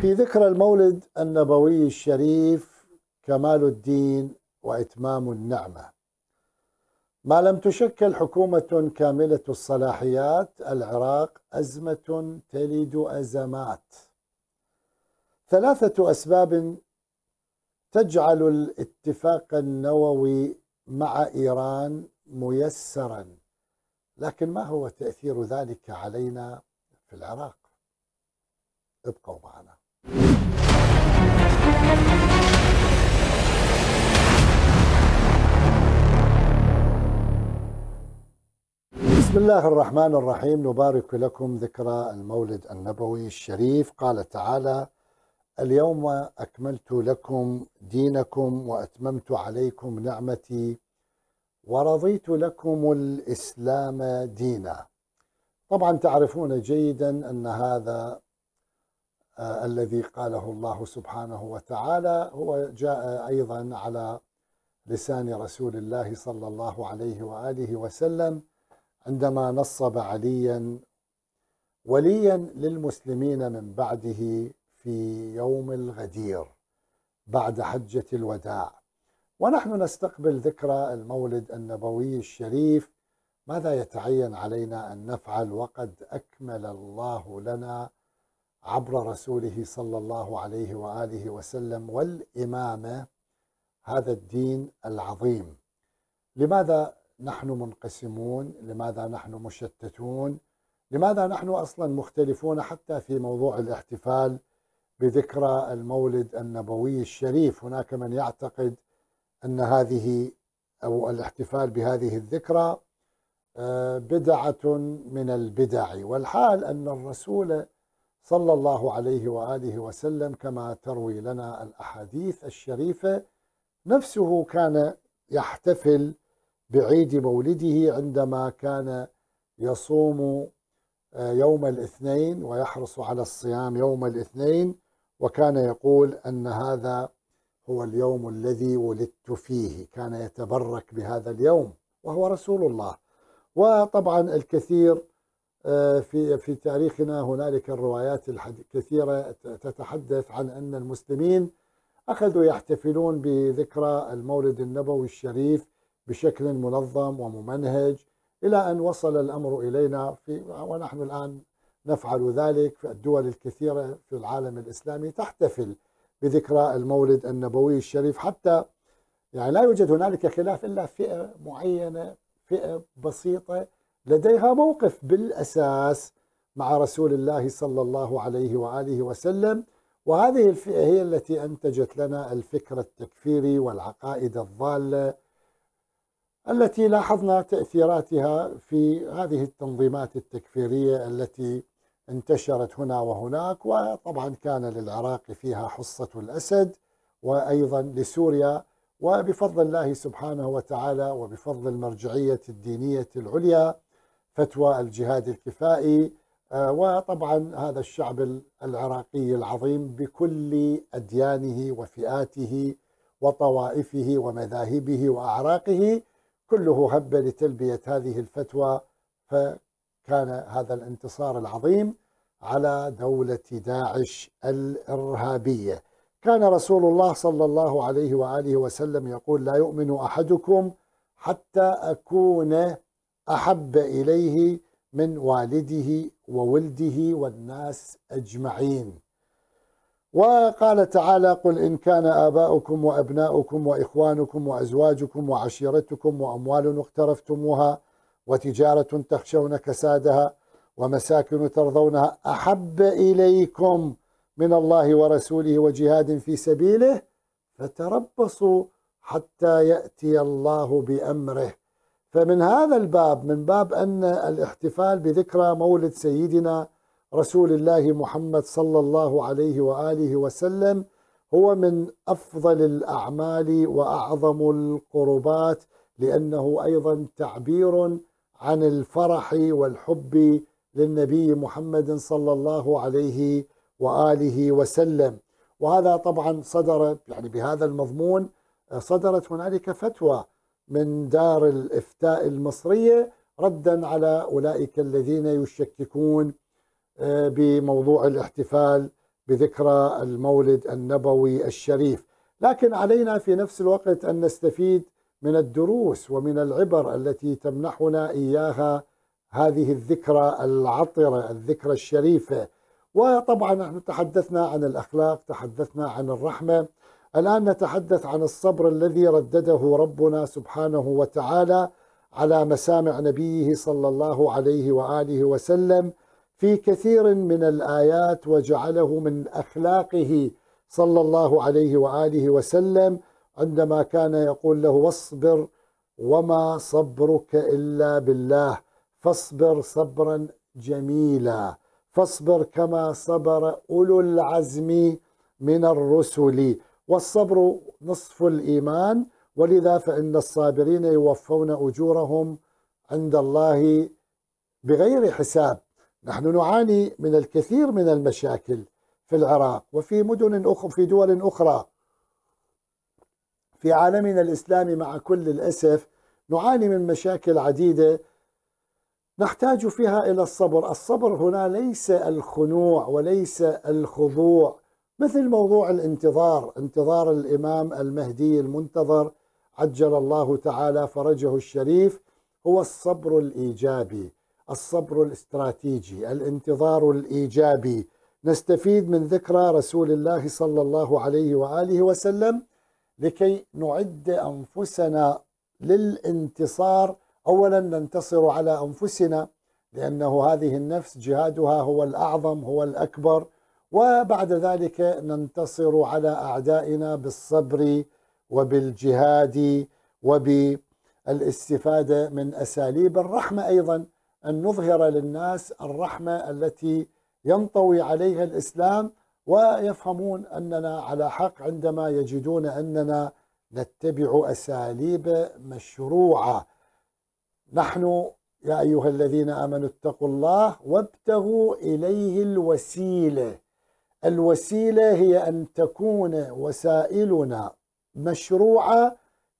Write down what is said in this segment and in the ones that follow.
في ذكرى المولد النبوي الشريف كمال الدين واتمام النعمه ما لم تشكل حكومه كامله الصلاحيات العراق ازمه تلد ازمات ثلاثه اسباب تجعل الاتفاق النووي مع ايران ميسرا لكن ما هو تاثير ذلك علينا في العراق ابقوا معنا بسم الله الرحمن الرحيم نبارك لكم ذكرى المولد النبوي الشريف قال تعالى اليوم اكملت لكم دينكم واتممت عليكم نعمتي ورضيت لكم الاسلام دينا طبعا تعرفون جيدا ان هذا آه، الذي قاله الله سبحانه وتعالى هو جاء ايضا على لسان رسول الله صلى الله عليه واله وسلم عندما نصب عليا وليا للمسلمين من بعده في يوم الغدير بعد حجه الوداع ونحن نستقبل ذكرى المولد النبوي الشريف ماذا يتعين علينا ان نفعل وقد اكمل الله لنا عبر رسوله صلى الله عليه واله وسلم والامامه هذا الدين العظيم لماذا نحن منقسمون لماذا نحن مشتتون لماذا نحن اصلا مختلفون حتى في موضوع الاحتفال بذكرى المولد النبوي الشريف هناك من يعتقد ان هذه او الاحتفال بهذه الذكرى آه، بدعه من البدع والحال ان الرسول صلى الله عليه واله وسلم كما تروي لنا الاحاديث الشريفه نفسه كان يحتفل بعيد مولده عندما كان يصوم آه، يوم الاثنين ويحرص على الصيام يوم الاثنين وكان يقول ان هذا هو اليوم الذي ولدت فيه كان يتبرك بهذا اليوم وهو رسول الله وطبعا الكثير آه، في في تاريخنا هنالك الروايات الكثيرة تتحدث عن أن المسلمين أخذوا يحتفلون بذكرى المولد النبوي الشريف بشكل منظم وممنهج إلى أن وصل الأمر إلينا في ونحن الآن نفعل ذلك في الدول الكثيرة في العالم الإسلامي تحتفل بذكرى المولد النبوي الشريف حتى يعني لا يوجد هنالك خلاف إلا فئة معينة فئة بسيطة لديها موقف بالأساس مع رسول الله صلى الله عليه وآله وسلم وهذه الفئة هي التي أنتجت لنا الفكر التكفيري والعقائد الضالة التي لاحظنا تأثيراتها في هذه التنظيمات التكفيرية التي انتشرت هنا وهناك وطبعا كان للعراق فيها حصة الأسد وأيضا لسوريا وبفضل الله سبحانه وتعالى وبفضل المرجعية الدينية العليا فتوى الجهاد الكفائي آه، وطبعا هذا الشعب العراقي العظيم بكل أديانه وفئاته وطوائفه ومذاهبه وأعراقه كله هب لتلبية هذه الفتوى فكان هذا الانتصار العظيم على دولة داعش الإرهابية كان رسول الله صلى الله عليه وآله وسلم يقول لا يؤمن أحدكم حتى أكون أحب إليه من والده وولده والناس أجمعين وقال تعالى قل إن كان آباؤكم وأبناؤكم وإخوانكم وأزواجكم وعشيرتكم وأموال اقترفتموها وتجارة تخشون كسادها ومساكن ترضونها أحب إليكم من الله ورسوله وجهاد في سبيله فتربصوا حتى يأتي الله بأمره فمن هذا الباب من باب أن الاحتفال بذكرى مولد سيدنا رسول الله محمد صلى الله عليه وآله وسلم هو من أفضل الأعمال وأعظم القربات لأنه أيضا تعبير عن الفرح والحب للنبي محمد صلى الله عليه وآله وسلم وهذا طبعا صدر يعني بهذا المضمون صدرت هنالك فتوى من دار الافتاء المصريه ردا على اولئك الذين يشككون آه، بموضوع الاحتفال بذكرى المولد النبوي الشريف، لكن علينا في نفس الوقت ان نستفيد من الدروس ومن العبر التي تمنحنا اياها هذه الذكرى العطره، الذكرى الشريفه، وطبعا نحن تحدثنا عن الاخلاق، تحدثنا عن الرحمه، الآن نتحدث عن الصبر الذي ردده ربنا سبحانه وتعالى على مسامع نبيه صلى الله عليه وآله وسلم في كثير من الآيات وجعله من أخلاقه صلى الله عليه وآله وسلم عندما كان يقول له واصبر وما صبرك إلا بالله فاصبر صبرا جميلا فاصبر كما صبر أولو العزم من الرسل والصبر نصف الإيمان ولذا فإن الصابرين يوفون أجورهم عند الله بغير حساب نحن نعاني من الكثير من المشاكل في العراق وفي مدن أخرى في دول أخرى في عالمنا الإسلامي مع كل الأسف نعاني من مشاكل عديدة نحتاج فيها إلى الصبر الصبر هنا ليس الخنوع وليس الخضوع مثل موضوع الانتظار انتظار الامام المهدي المنتظر عجل الله تعالى فرجه الشريف هو الصبر الايجابي الصبر الاستراتيجي الانتظار الايجابي نستفيد من ذكرى رسول الله صلى الله عليه واله وسلم لكي نعد انفسنا للانتصار اولا ننتصر على انفسنا لانه هذه النفس جهادها هو الاعظم هو الاكبر وبعد ذلك ننتصر على اعدائنا بالصبر وبالجهاد وبالاستفاده من اساليب الرحمه ايضا ان نظهر للناس الرحمه التي ينطوي عليها الاسلام ويفهمون اننا على حق عندما يجدون اننا نتبع اساليب مشروعه نحن يا ايها الذين امنوا اتقوا الله وابتغوا اليه الوسيله الوسيله هي ان تكون وسائلنا مشروعه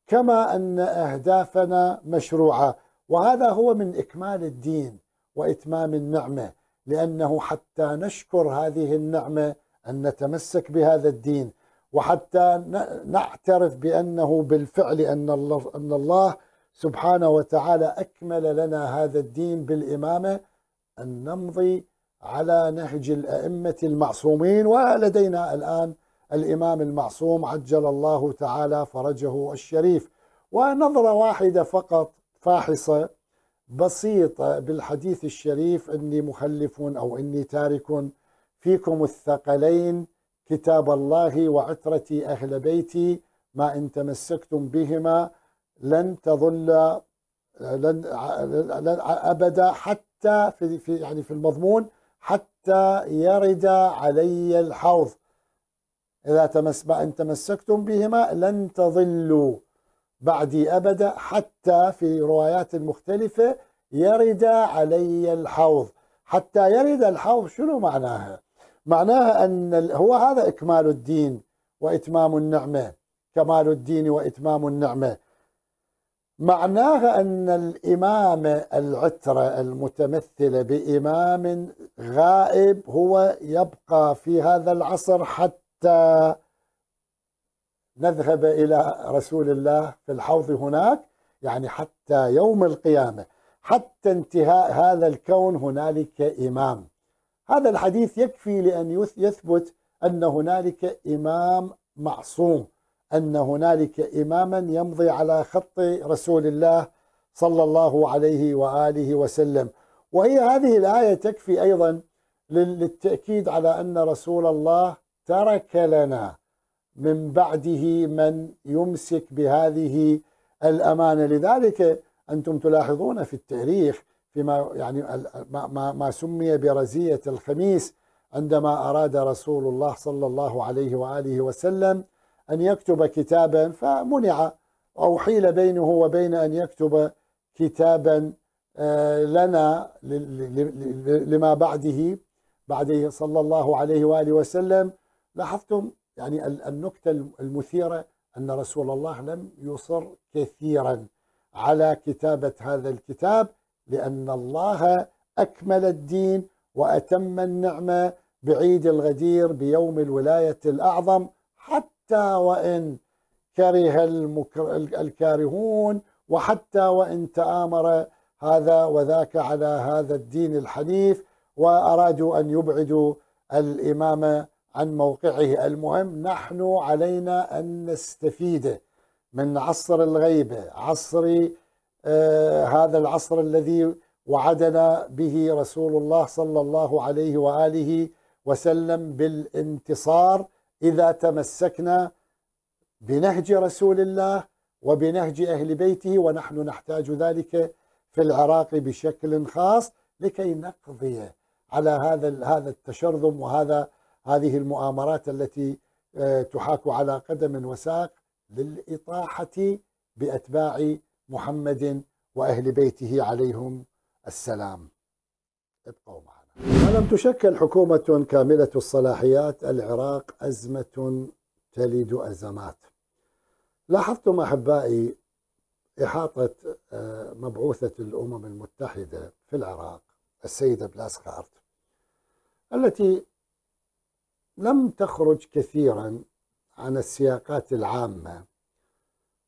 كما ان اهدافنا مشروعه وهذا هو من اكمال الدين واتمام النعمه لانه حتى نشكر هذه النعمه ان نتمسك بهذا الدين وحتى نعترف بانه بالفعل ان الله ان الله سبحانه وتعالى اكمل لنا هذا الدين بالامامه ان نمضي على نهج الأئمة المعصومين ولدينا الآن الإمام المعصوم عجل الله تعالى فرجه الشريف ونظرة واحدة فقط فاحصة بسيطة بالحديث الشريف إني مخلف أو إني تارك فيكم الثقلين كتاب الله وعترتي أهل بيتي ما إن تمسكتم بهما لن تظل لن أبدا حتى في, في يعني في المضمون حتى يرد علي الحوض إذا تمس إن تمسكتم بهما لن تضلوا بعدي أبدا حتى في روايات مختلفة يرد علي الحوض حتى يرد الحوض شنو معناها معناها أن هو هذا إكمال الدين وإتمام النعمة كمال الدين وإتمام النعمة معناها أن الإمامة العترة المتمثلة بإمام غائب هو يبقى في هذا العصر حتى نذهب إلى رسول الله في الحوض هناك يعني حتى يوم القيامة حتى انتهاء هذا الكون هنالك إمام هذا الحديث يكفي لأن يثبت أن هنالك إمام معصوم أن هنالك إماما يمضي على خط رسول الله صلى الله عليه وآله وسلم وهي هذه الآية تكفي أيضا للتأكيد على أن رسول الله ترك لنا من بعده من يمسك بهذه الأمانة لذلك أنتم تلاحظون في التاريخ فيما يعني ما, ما سمي برزية الخميس عندما أراد رسول الله صلى الله عليه وآله وسلم أن يكتب كتابا فمنع أو حيل بينه وبين أن يكتب كتابا آه، لنا لما بعده بعده صلى الله عليه وآله وسلم لاحظتم يعني النكتة المثيرة أن رسول الله لم يصر كثيرا على كتابة هذا الكتاب لأن الله أكمل الدين وأتم النعمة بعيد الغدير بيوم الولاية الأعظم حتى حتى وإن كره المكر... الكارهون وحتى وإن تآمر هذا وذاك على هذا الدين الحنيف وأرادوا أن يبعدوا الإمامة عن موقعه المهم نحن علينا أن نستفيد من عصر الغيبة عصر آه هذا العصر الذي وعدنا به رسول الله صلى الله عليه وآله وسلم بالانتصار إذا تمسكنا بنهج رسول الله وبنهج أهل بيته ونحن نحتاج ذلك في العراق بشكل خاص لكي نقضي على هذا هذا التشرذم وهذا هذه المؤامرات التي آه، تحاك على قدم وساق للإطاحة بأتباع محمد وأهل بيته عليهم السلام ابقوا معنا ألم تشكل حكومة كاملة الصلاحيات العراق أزمة تلد أزمات لاحظتم أحبائي إحاطة آه، مبعوثة الأمم المتحدة في العراق السيدة بلاسكارت التي لم تخرج كثيرا عن السياقات العامة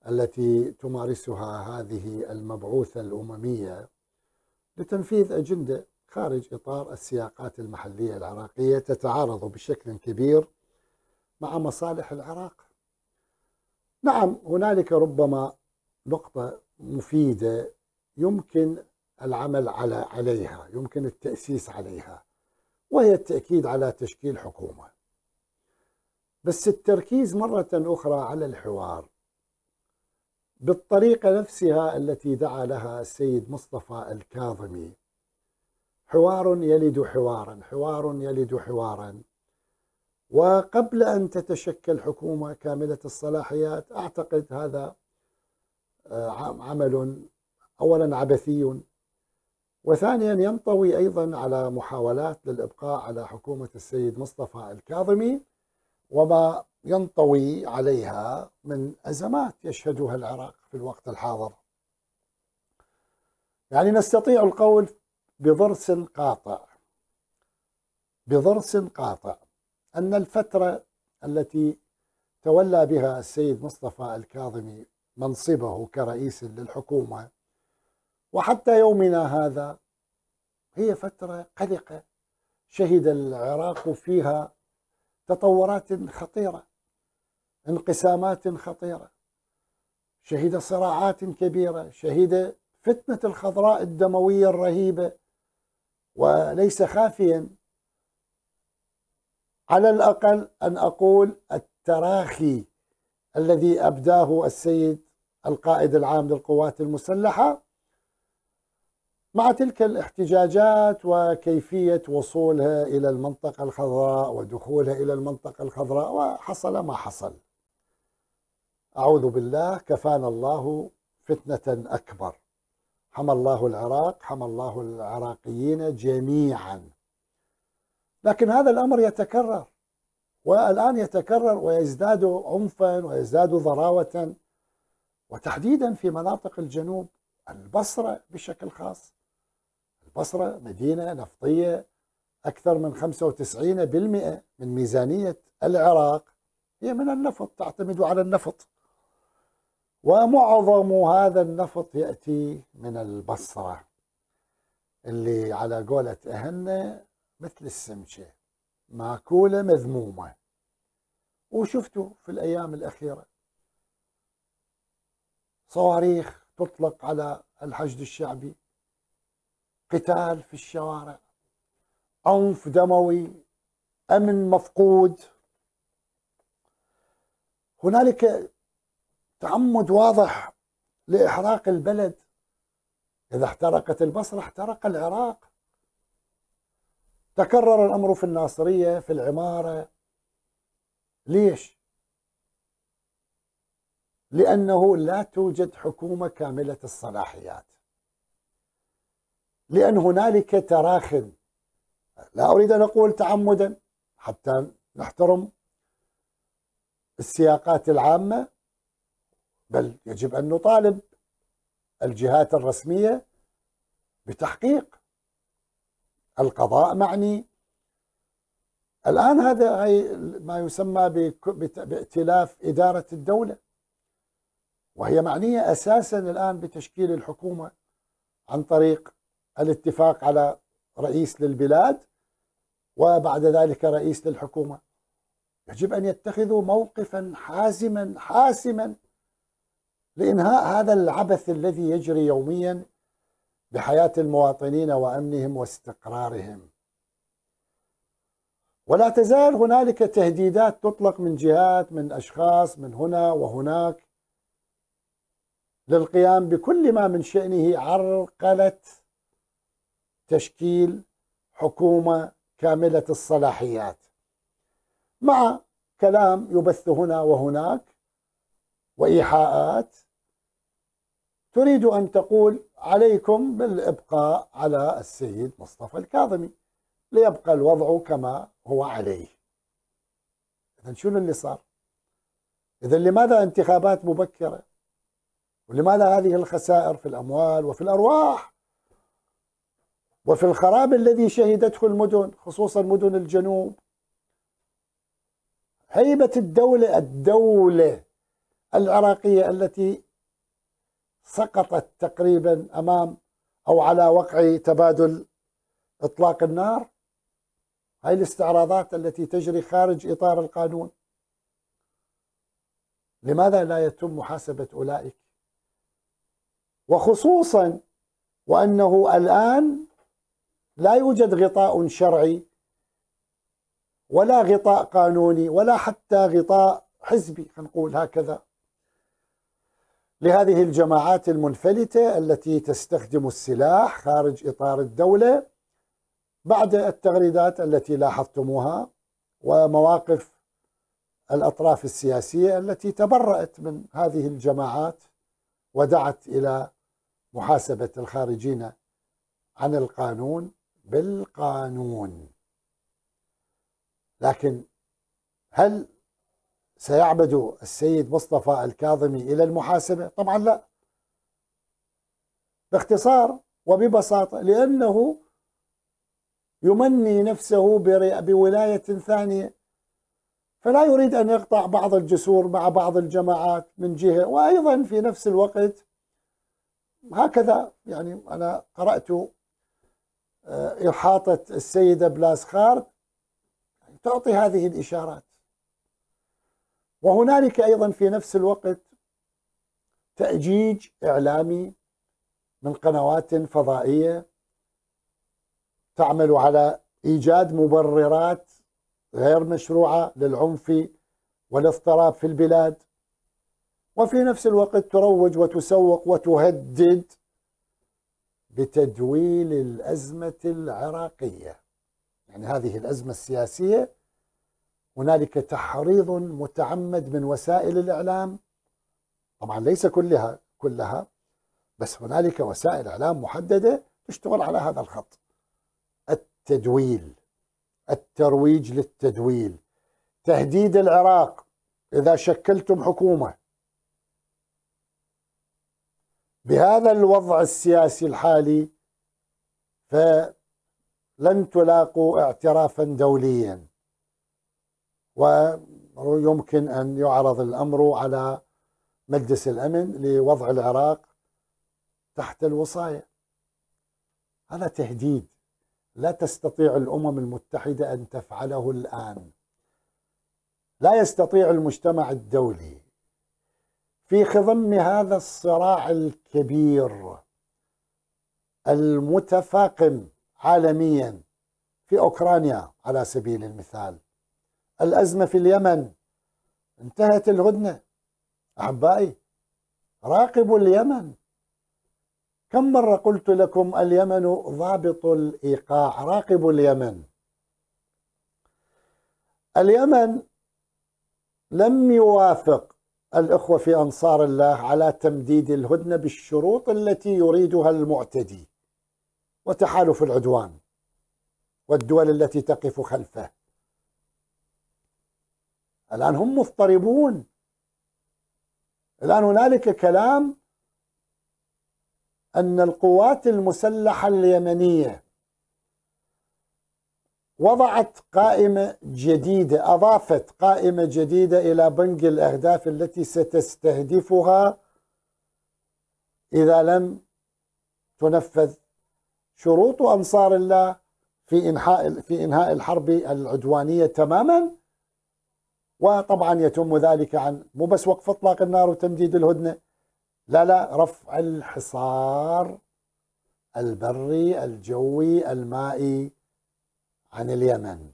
التي تمارسها هذه المبعوثة الأممية لتنفيذ أجندة خارج إطار السياقات المحلية العراقية تتعارض بشكل كبير مع مصالح العراق نعم هنالك ربما نقطة مفيدة يمكن العمل على عليها يمكن التأسيس عليها وهي التأكيد على تشكيل حكومة بس التركيز مرة أخرى على الحوار بالطريقة نفسها التي دعا لها السيد مصطفى الكاظمي حوار يلد حوارا حوار يلد حوارا وقبل أن تتشكل حكومة كاملة الصلاحيات أعتقد هذا آه، عمل أولا عبثي وثانيا ينطوي أيضا على محاولات للإبقاء على حكومة السيد مصطفى الكاظمي وما ينطوي عليها من أزمات يشهدها العراق في الوقت الحاضر يعني نستطيع القول بضرس قاطع بضرس قاطع أن الفترة التي تولى بها السيد مصطفى الكاظمي منصبه كرئيس للحكومة وحتى يومنا هذا هي فترة قلقة شهد العراق فيها تطورات خطيرة انقسامات خطيرة شهد صراعات كبيرة شهد فتنة الخضراء الدموية الرهيبة وليس خافيا على الأقل أن أقول التراخي الذي أبداه السيد القائد العام للقوات المسلحة مع تلك الاحتجاجات وكيفية وصولها إلى المنطقة الخضراء ودخولها إلى المنطقة الخضراء وحصل ما حصل أعوذ بالله كفانا الله فتنة أكبر حمى الله العراق حمى الله العراقيين جميعا لكن هذا الأمر يتكرر والآن يتكرر ويزداد عنفا ويزداد ضراوة وتحديدا في مناطق الجنوب البصرة بشكل خاص البصرة مدينة نفطية أكثر من 95% من ميزانية العراق هي من النفط تعتمد على النفط ومعظم هذا النفط يأتي من البصرة اللي على قولة أهلنا مثل السمشة ماكولة مذمومة وشفتوا في الأيام الأخيرة صواريخ تطلق على الحشد الشعبي قتال في الشوارع عنف دموي أمن مفقود هنالك تعمد واضح لإحراق البلد إذا احترقت البصرة احترق العراق تكرر الأمر في الناصرية في العمارة ليش؟ لأنه لا توجد حكومة كاملة الصلاحيات لأن هنالك تراخٍ لا أريد أن أقول تعمدا حتى نحترم السياقات العامة بل يجب أن نطالب الجهات الرسمية بتحقيق القضاء معني الآن هذا ما يسمى بائتلاف إدارة الدولة وهي معنية أساسا الآن بتشكيل الحكومة عن طريق الاتفاق على رئيس للبلاد وبعد ذلك رئيس للحكومة يجب أن يتخذوا موقفا حازما حاسما لإنهاء هذا العبث الذي يجري يوميا بحياة المواطنين وأمنهم واستقرارهم ولا تزال هنالك تهديدات تطلق من جهات من أشخاص من هنا وهناك للقيام بكل ما من شأنه عرقلة تشكيل حكومة كاملة الصلاحيات مع كلام يبث هنا وهناك وإيحاءات تريد أن تقول عليكم بالإبقاء على السيد مصطفى الكاظمي ليبقى الوضع كما هو عليه إذا شنو اللي صار إذا لماذا انتخابات مبكرة ولماذا هذه الخسائر في الأموال وفي الأرواح وفي الخراب الذي شهدته المدن خصوصا مدن الجنوب هيبة الدولة الدولة العراقية التي سقطت تقريبا امام او على وقع تبادل اطلاق النار هاي الاستعراضات التي تجري خارج اطار القانون لماذا لا يتم محاسبه اولئك وخصوصا وانه الان لا يوجد غطاء شرعي ولا غطاء قانوني ولا حتى غطاء حزبي خلينا نقول هكذا لهذه الجماعات المنفلتة التي تستخدم السلاح خارج إطار الدولة بعد التغريدات التي لاحظتموها ومواقف الأطراف السياسية التي تبرأت من هذه الجماعات ودعت إلى محاسبة الخارجين عن القانون بالقانون لكن هل سيعبد السيد مصطفى الكاظمي إلى المحاسبة طبعا لا باختصار وببساطة لأنه يمني نفسه بولاية ثانية فلا يريد أن يقطع بعض الجسور مع بعض الجماعات من جهة وأيضا في نفس الوقت هكذا يعني أنا قرأت آه، إحاطة السيدة بلاسخار تعطي هذه الإشارات وهنالك ايضا في نفس الوقت تأجيج اعلامي من قنوات فضائيه تعمل على ايجاد مبررات غير مشروعه للعنف والاضطراب في البلاد وفي نفس الوقت تروج وتسوق وتهدد بتدويل الازمه العراقيه يعني هذه الازمه السياسيه هنالك تحريض متعمد من وسائل الإعلام طبعا ليس كلها كلها بس هنالك وسائل إعلام محددة تشتغل على هذا الخط التدويل الترويج للتدويل تهديد العراق إذا شكلتم حكومة بهذا الوضع السياسي الحالي فلن تلاقوا اعترافا دوليا ويمكن أن يعرض الأمر على مجلس الأمن لوضع العراق تحت الوصاية هذا تهديد لا تستطيع الأمم المتحدة أن تفعله الآن لا يستطيع المجتمع الدولي في خضم هذا الصراع الكبير المتفاقم عالميا في اوكرانيا على سبيل المثال الأزمة في اليمن انتهت الهدنة أحبائي راقبوا اليمن كم مرة قلت لكم اليمن ضابط الإيقاع راقبوا اليمن اليمن لم يوافق الإخوة في أنصار الله على تمديد الهدنة بالشروط التي يريدها المعتدي وتحالف العدوان والدول التي تقف خلفه الآن هم مضطربون الآن هنالك كلام أن القوات المسلحة اليمنية وضعت قائمة جديدة أضافت قائمة جديدة إلى بنج الأهداف التي ستستهدفها إذا لم تنفذ شروط أنصار الله في إنحاء في إنهاء الحرب العدوانية تماما وطبعا يتم ذلك عن مو بس وقف اطلاق النار وتمديد الهدنه لا لا رفع الحصار البري الجوي المائي عن اليمن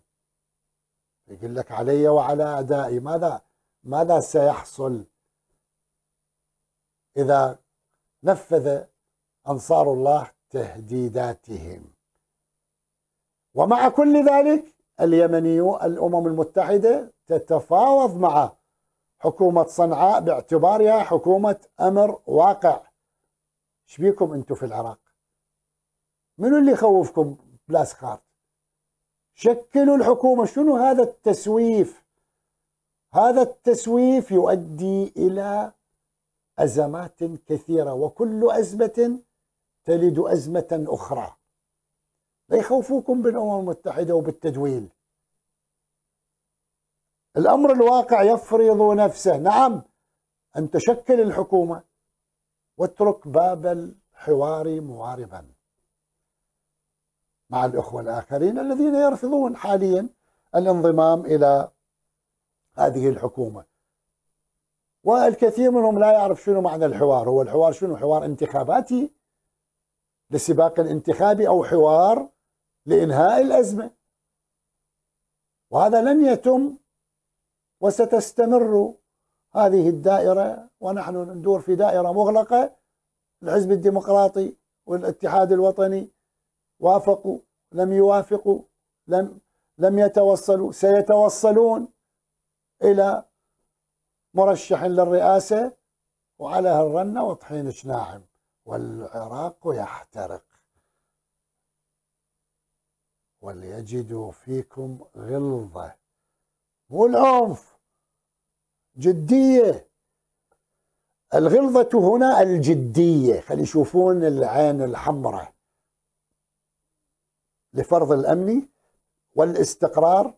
يقول لك علي وعلى اعدائي ماذا ماذا سيحصل اذا نفذ انصار الله تهديداتهم ومع كل ذلك اليمني الأمم المتحدة تتفاوض مع حكومة صنعاء باعتبارها حكومة أمر واقع شبيكم أنتم في العراق منو اللي يخوفكم بلاسكار شكلوا الحكومة شنو هذا التسويف هذا التسويف يؤدي إلى أزمات كثيرة وكل أزمة تلد أزمة أخرى ليخوفوكم بالامم المتحده وبالتدويل الامر الواقع يفرض نفسه نعم ان تشكل الحكومه واترك باب الحوار مواربا مع الاخوه الاخرين الذين يرفضون حاليا الانضمام الى هذه الحكومه والكثير منهم لا يعرف شنو معنى الحوار هو الحوار شنو حوار انتخاباتي للسباق الانتخابي او حوار لإنهاء الأزمة وهذا لن يتم وستستمر هذه الدائرة ونحن ندور في دائرة مغلقة الحزب الديمقراطي والاتحاد الوطني وافقوا لم يوافقوا لم لم يتوصلوا سيتوصلون إلى مرشح للرئاسة وعلى هالرنة وطحين شناعم والعراق يحترق وليجدوا فيكم غلظة مو العنف جدية الغلظة هنا الجدية خلي يشوفون العين الحمراء لفرض الأمن والاستقرار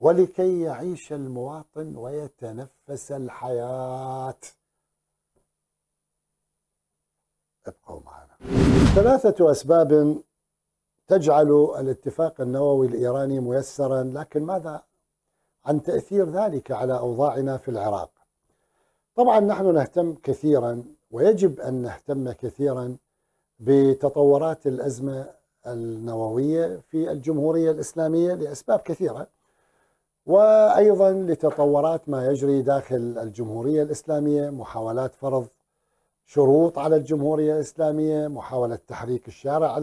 ولكي يعيش المواطن ويتنفس الحياة ابقوا معنا ثلاثة أسباب تجعل الاتفاق النووي الايراني ميسرا لكن ماذا عن تاثير ذلك على اوضاعنا في العراق طبعا نحن نهتم كثيرا ويجب ان نهتم كثيرا بتطورات الازمه النوويه في الجمهوريه الاسلاميه لاسباب كثيره وايضا لتطورات ما يجري داخل الجمهوريه الاسلاميه محاولات فرض شروط على الجمهورية الإسلامية محاولة تحريك الشارع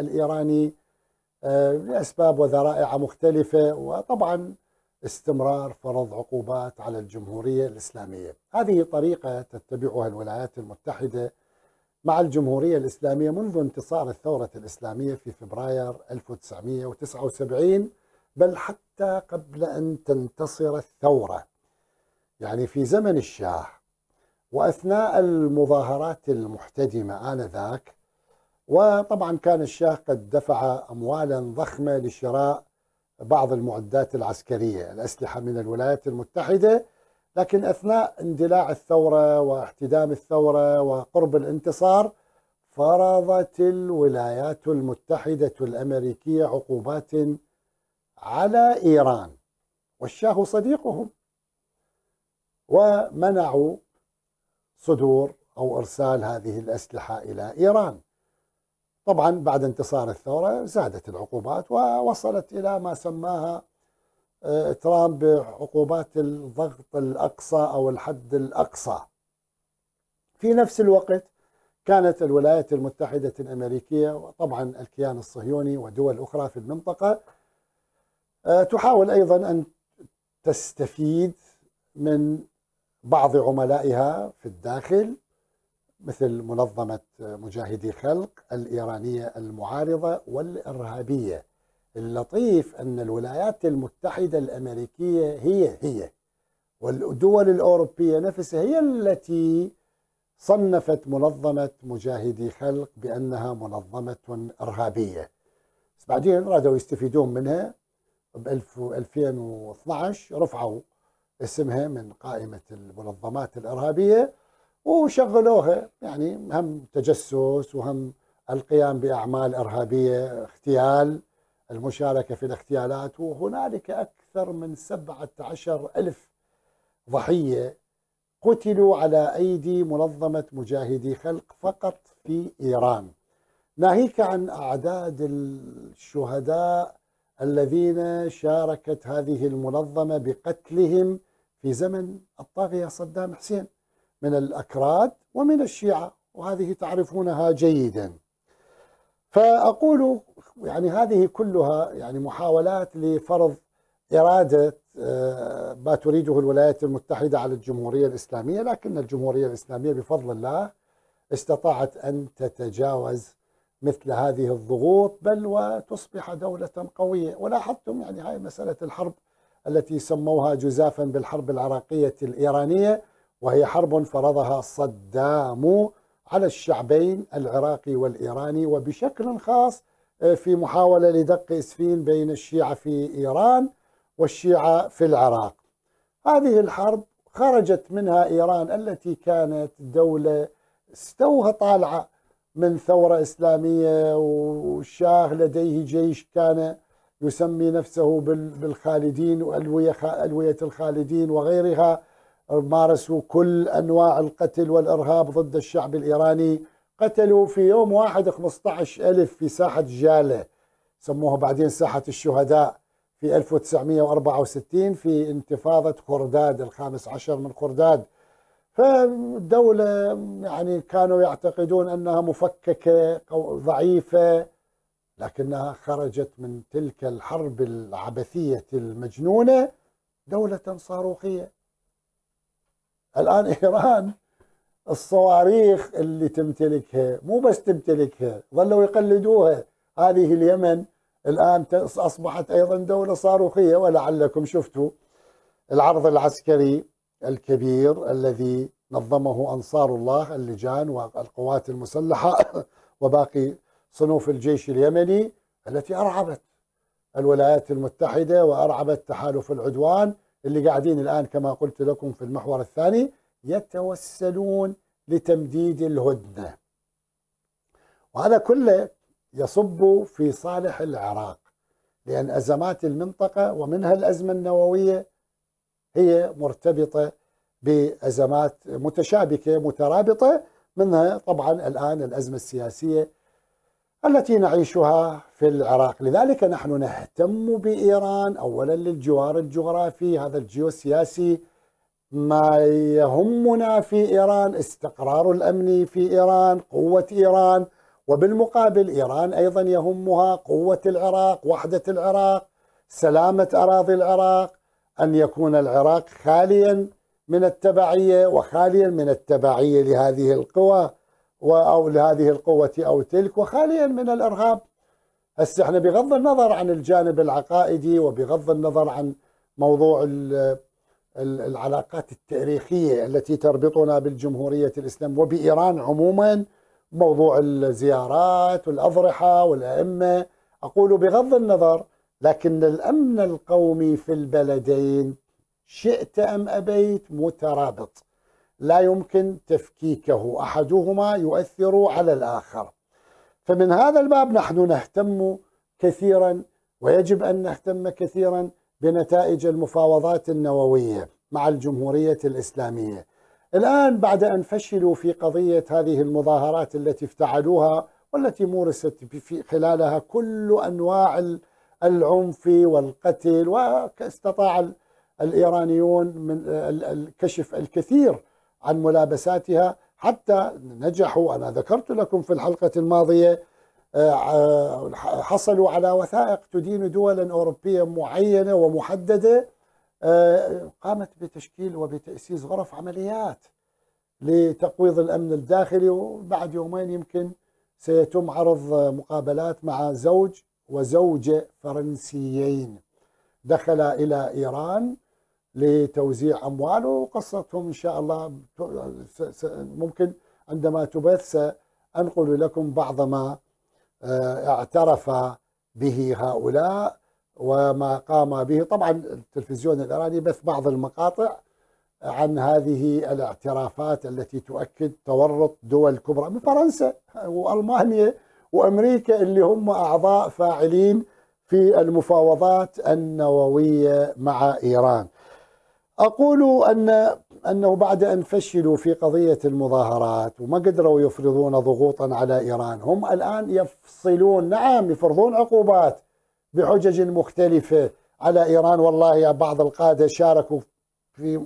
الإيراني آه، لأسباب وذرائع مختلفة وطبعا استمرار فرض عقوبات على الجمهورية الإسلامية هذه طريقة تتبعها الولايات المتحدة مع الجمهورية الإسلامية منذ انتصار الثورة الإسلامية في فبراير 1979 بل حتى قبل أن تنتصر الثورة يعني في زمن الشاه وأثناء المظاهرات المحتدمة آنذاك وطبعا كان الشاه قد دفع أموالا ضخمة لشراء بعض المعدات العسكرية الأسلحة من الولايات المتحدة لكن أثناء اندلاع الثورة واحتدام الثورة وقرب الانتصار فرضت الولايات المتحدة الأمريكية عقوبات على إيران والشاه صديقهم ومنعوا صدور أو إرسال هذه الأسلحة إلى إيران طبعا بعد انتصار الثورة زادت العقوبات ووصلت إلى ما سماها آه، ترامب بعقوبات الضغط الأقصى أو الحد الأقصى في نفس الوقت كانت الولايات المتحدة الأمريكية وطبعا الكيان الصهيوني ودول أخرى في المنطقة آه، تحاول أيضا أن تستفيد من بعض عملائها في الداخل مثل منظمة مجاهدي خلق الإيرانية المعارضة والإرهابية اللطيف أن الولايات المتحدة الأمريكية هي هي والدول الأوروبية نفسها هي التي صنفت منظمة مجاهدي خلق بأنها منظمة إرهابية بس بعدين رادوا يستفيدون منها ب 2012 رفعوا اسمها من قائمة المنظمات الإرهابية وشغلوها يعني هم تجسس وهم القيام بأعمال إرهابية اغتيال المشاركة في الاغتيالات وهنالك أكثر من عشر ألف ضحية قتلوا على أيدي منظمة مجاهدي خلق فقط في إيران ناهيك عن أعداد الشهداء الذين شاركت هذه المنظمة بقتلهم في زمن الطاغية صدام حسين من الأكراد ومن الشيعة وهذه تعرفونها جيدا فأقول يعني هذه كلها يعني محاولات لفرض إرادة آه، ما تريده الولايات المتحدة على الجمهورية الإسلامية لكن الجمهورية الإسلامية بفضل الله استطاعت أن تتجاوز مثل هذه الضغوط بل وتصبح دولة قوية ولاحظتم يعني هاي مسألة الحرب التي سموها جزافا بالحرب العراقية الإيرانية وهي حرب فرضها صدام على الشعبين العراقي والإيراني وبشكل خاص آه، في محاولة لدق إسفين بين الشيعة في إيران والشيعة في العراق هذه الحرب خرجت منها إيران التي كانت دولة استوها طالعة من ثورة إسلامية والشاه لديه جيش كان يسمي نفسه بالخالدين والوية الخالدين وغيرها مارسوا كل أنواع القتل والإرهاب ضد الشعب الإيراني قتلوا في يوم واحد 15 ألف في ساحة جالة سموها بعدين ساحة الشهداء في 1964 في انتفاضة خرداد الخامس عشر من خرداد فالدولة يعني كانوا يعتقدون أنها مفككة ضعيفة لكنها خرجت من تلك الحرب العبثية المجنونة دولة صاروخية الآن إيران الصواريخ اللي تمتلكها مو بس تمتلكها ظلوا يقلدوها هذه اليمن الآن أصبحت أيضا دولة صاروخية ولعلكم شفتوا العرض العسكري الكبير الذي نظمه أنصار الله اللجان والقوات المسلحة وباقي صنوف الجيش اليمني التي أرعبت الولايات المتحدة وأرعبت تحالف العدوان اللي قاعدين الآن كما قلت لكم في المحور الثاني يتوسلون لتمديد الهدنة وهذا كله يصب في صالح العراق لأن أزمات المنطقة ومنها الأزمة النووية هي مرتبطة بأزمات متشابكة مترابطة منها طبعا الآن الأزمة السياسية التي نعيشها في العراق لذلك نحن نهتم بإيران أولا للجوار الجغرافي هذا الجيوسياسي ما يهمنا في إيران استقرار الأمن في إيران قوة إيران وبالمقابل إيران أيضا يهمها قوة العراق وحدة العراق سلامة أراضي العراق أن يكون العراق خاليا من التبعية وخاليا من التبعية لهذه القوى أو لهذه القوة أو تلك وخاليا من الإرهاب هسه احنا بغض النظر عن الجانب العقائدي وبغض النظر عن موضوع العلاقات التاريخية التي تربطنا بالجمهورية الإسلام وبإيران عموما موضوع الزيارات والأضرحة والأئمة أقول بغض النظر لكن الأمن القومي في البلدين شئت أم أبيت مترابط لا يمكن تفكيكه احدهما يؤثر على الاخر فمن هذا الباب نحن نهتم كثيرا ويجب ان نهتم كثيرا بنتائج المفاوضات النوويه مع الجمهوريه الاسلاميه الان بعد ان فشلوا في قضيه هذه المظاهرات التي افتعلوها والتي مورست في خلالها كل انواع العنف والقتل واستطاع الايرانيون من الكشف الكثير عن ملابساتها حتى نجحوا أنا ذكرت لكم في الحلقة الماضية آه، آه، حصلوا على وثائق تدين دولا أوروبية معينة ومحددة آه، قامت بتشكيل وبتأسيس غرف عمليات لتقويض الأمن الداخلي وبعد يومين يمكن سيتم عرض مقابلات مع زوج وزوجة فرنسيين دخل إلى إيران لتوزيع أموال وقصتهم إن شاء الله ممكن عندما تبث سأنقل لكم بعض ما آه، اعترف به هؤلاء وما قام به طبعا التلفزيون الإيراني بث بعض المقاطع عن هذه الاعترافات التي تؤكد تورط دول كبرى من فرنسا وألمانيا وأمريكا اللي هم أعضاء فاعلين في المفاوضات النووية مع إيران أقول أن أنه بعد أن فشلوا في قضية المظاهرات وما قدروا يفرضون ضغوطا على إيران هم الآن يفصلون نعم يفرضون عقوبات بحجج مختلفة على إيران والله يا بعض القادة شاركوا في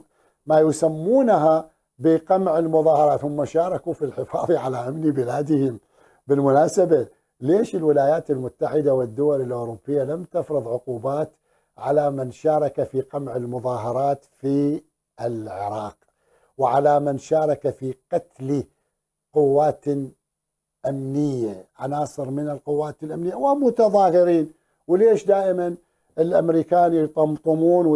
ما يسمونها بقمع المظاهرات هم شاركوا في الحفاظ على أمن بلادهم بالمناسبة ليش الولايات المتحدة والدول الأوروبية لم تفرض عقوبات على من شارك في قمع المظاهرات في العراق وعلى من شارك في قتل قوات أمنية عناصر من القوات الأمنية ومتظاهرين وليش دائما الأمريكان يطمطمون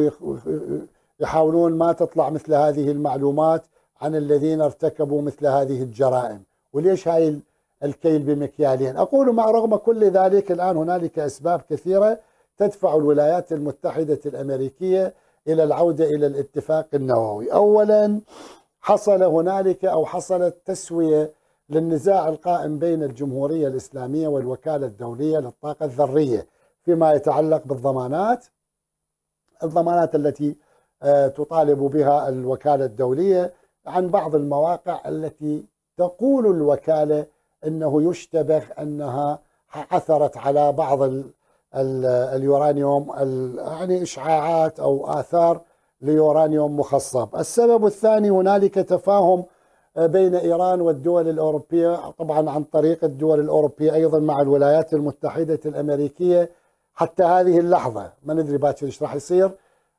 ويحاولون ما تطلع مثل هذه المعلومات عن الذين ارتكبوا مثل هذه الجرائم وليش هاي الكيل بمكيالين أقول مع رغم كل ذلك الآن هنالك أسباب كثيرة تدفع الولايات المتحدة الأمريكية إلى العودة إلى الاتفاق النووي أولا حصل هنالك أو حصلت تسوية للنزاع القائم بين الجمهورية الإسلامية والوكالة الدولية للطاقة الذرية فيما يتعلق بالضمانات الضمانات التي آه، تطالب بها الوكالة الدولية عن بعض المواقع التي تقول الوكالة أنه يشتبه أنها عثرت على بعض اليورانيوم يعني إشعاعات أو آثار ليورانيوم مخصب السبب الثاني هنالك تفاهم آه، بين إيران والدول الأوروبية طبعا عن طريق الدول الأوروبية أيضا مع الولايات المتحدة الأمريكية حتى هذه اللحظة ما ندري باكر ايش راح يصير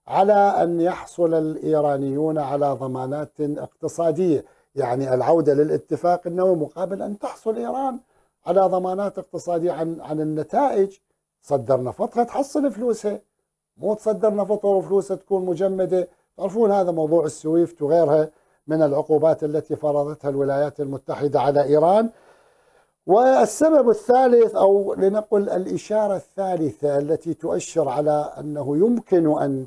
على أن يحصل الإيرانيون على ضمانات اقتصادية يعني العودة للاتفاق النووي مقابل أن تحصل إيران على ضمانات اقتصادية عن عن النتائج تصدر نفطها تحصل فلوسها مو تصدر نفطها وفلوسها تكون مجمدة تعرفون هذا موضوع السويفت وغيرها من العقوبات التي فرضتها الولايات المتحدة على إيران والسبب الثالث أو لنقل الإشارة الثالثة التي تؤشر على أنه يمكن أن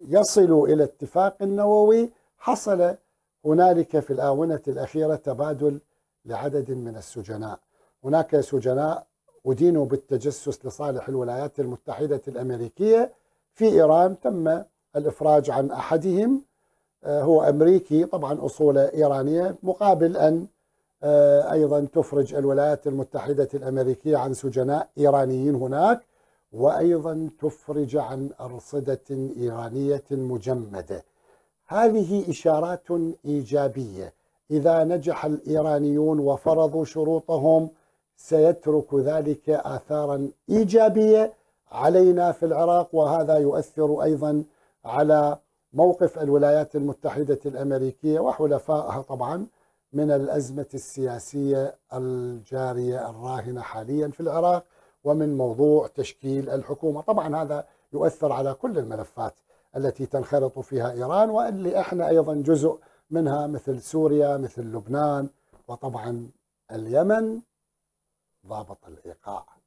يصلوا إلى اتفاق نووي حصل هنالك في الآونة الأخيرة تبادل لعدد من السجناء هناك سجناء ودينه بالتجسس لصالح الولايات المتحدة الأمريكية في إيران تم الإفراج عن أحدهم آه، هو أمريكي طبعا أصوله إيرانية مقابل أن آه، أيضا تفرج الولايات المتحدة الأمريكية عن سجناء إيرانيين هناك وأيضا تفرج عن أرصدة إيرانية مجمدة هذه إشارات إيجابية إذا نجح الإيرانيون وفرضوا شروطهم سيترك ذلك آثارا إيجابية علينا في العراق وهذا يؤثر أيضا على موقف الولايات المتحدة الأمريكية وحلفائها طبعا من الأزمة السياسية الجارية الراهنة حاليا في العراق ومن موضوع تشكيل الحكومة طبعا هذا يؤثر على كل الملفات التي تنخرط فيها إيران واللي احنا أيضا جزء منها مثل سوريا مثل لبنان وطبعا اليمن ضابط الايقاع